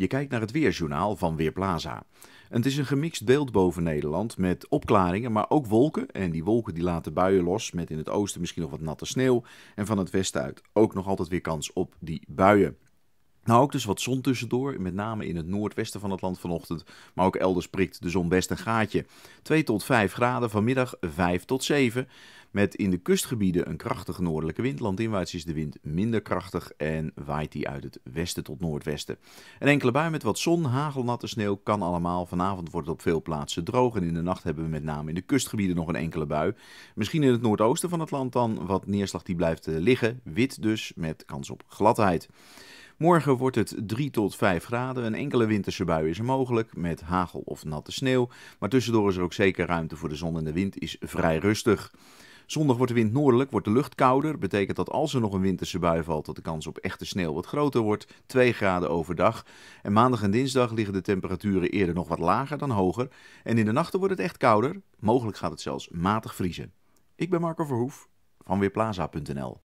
Je kijkt naar het weerjournaal van Weerplaza. het is een gemixt beeld boven Nederland met opklaringen, maar ook wolken. En die wolken die laten buien los met in het oosten misschien nog wat natte sneeuw. En van het westen uit ook nog altijd weer kans op die buien. Nou, ook dus wat zon tussendoor, met name in het noordwesten van het land vanochtend. Maar ook elders prikt de zon best een gaatje. 2 tot 5 graden, vanmiddag 5 tot 7. Met in de kustgebieden een krachtige noordelijke wind. Landinwaarts is de wind minder krachtig en waait die uit het westen tot noordwesten. Een enkele bui met wat zon, hagelnatte sneeuw kan allemaal. Vanavond wordt het op veel plaatsen droog en in de nacht hebben we met name in de kustgebieden nog een enkele bui. Misschien in het noordoosten van het land dan wat neerslag die blijft eh, liggen. Wit dus, met kans op gladheid. Morgen wordt het 3 tot 5 graden. Een enkele winterse bui is er mogelijk, met hagel of natte sneeuw. Maar tussendoor is er ook zeker ruimte voor de zon en de wind is vrij rustig. Zondag wordt de wind noordelijk, wordt de lucht kouder. Betekent dat als er nog een winterse bui valt, dat de kans op echte sneeuw wat groter wordt. 2 graden overdag. En maandag en dinsdag liggen de temperaturen eerder nog wat lager dan hoger. En in de nachten wordt het echt kouder. Mogelijk gaat het zelfs matig vriezen. Ik ben Marco Verhoef van Weerplaza.nl